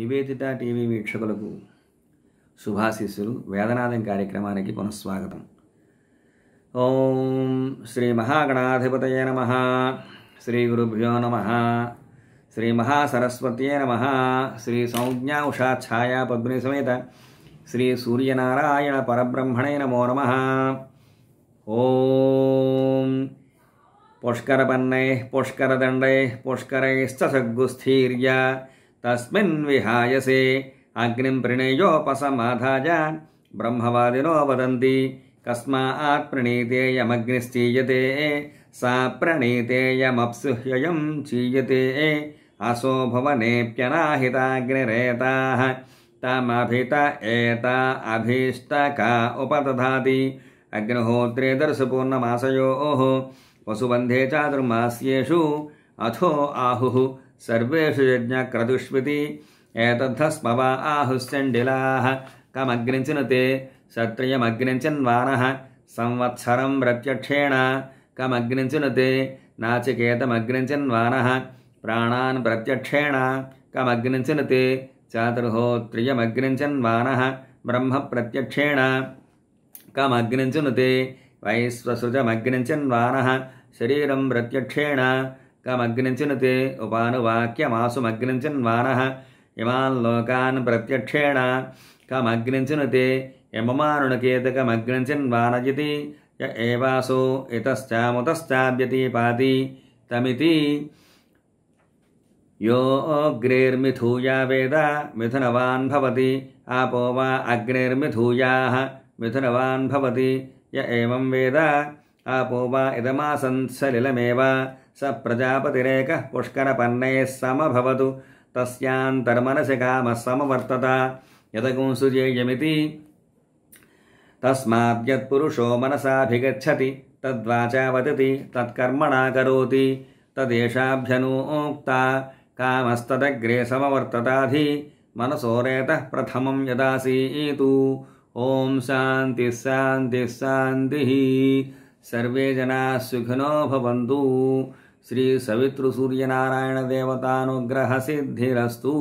Nivedita TV వీక్షకులకు శుభాశీస్సులు వేదనాథం కార్యక్రమానికి పునఃస్వాగతం ఓం శ్రీ మహాగణాధిపతయ నమ శ్రీ గురుభ్యో నమ శ్రీ మహాసరస్వతయే నమ శ్రీ సంజ్ఞా ఉషాఛాయా ఛాయా పద్మిని సమేత శ్రీ సూర్యనారాయణ పరబ్రహ్మణే నమో నమ ఓం పుష్కరపన్నై పుష్కరదండై పుష్కరైస్త సగ్గుస్థీర్య तस्हायसे अग्नि प्रणयोपसमाधाय ब्रह्मवादिनो वदन्ति कस्मात् प्रणीतेयमग्निश्चीयते सा प्रणीतेयमप्सुह्ययं चीयते असो भुवनेऽप्यनाहिताग्निरेताः तमभित एता अभीष्टका उपदधाति अग्निहोत्रे दर्शपूर्णमासयोः पशुबन्धे चातुर्मास्येषु अथो आहुः सर्वेषु यज्ञक्रतुष्विति एतद्ध स्मवा आहुस्यण्डिलाः कमग्निचिनुते सत्रियमग्निञ्चिन्वानः संवत्सरं प्रत्यक्षेण कमग्निचिनुते प्राणान् प्रत्यक्षेण कमग्निचिनुते चातुःत्रियमग्निञ्चन्वानः ब्रह्मप्रत्यक्षेण कमग्निचिनुते वैस्वसुजमग्निञ्चिन्वानः शरीरं प्रत्यक्षेण कमग्निचिन ते उपानुवाक्यमासुमग्निचिन् प्रत्यक्षेण कमग्निचिन ते यममानुणकेतकमग्निचिन् य एवासो तमिति यो अग्रेर्मिथूया वेद मिथुनवान् भवति आपो वा अग्निर्मिथूयाः मिथुनवान् भवति य एवं वेद आपूवा इदमासन् सलिलमेव स प्रजापतिरेकः पुष्करपर्णैः समभवतु तस्यान्तर्मनसि कामः समवर्तता यदकुंसुजेयमिति तस्माद्यत्पुरुषो मनसाभिगच्छति तद्वाचा वदति तत्कर्मणा करोति तदेषाभ्यनू उक्ता कामस्तदग्रे समवर्तताधि मनसोरेतः प्रथमं यदासीतु ॐ शान्तिः शान्तिः शान्तिः सर्वे जनाः सुखिनो भवन्तु श्रीसवितृसूर्यनारायणदेवतानुग्रहसिद्धिरस्तु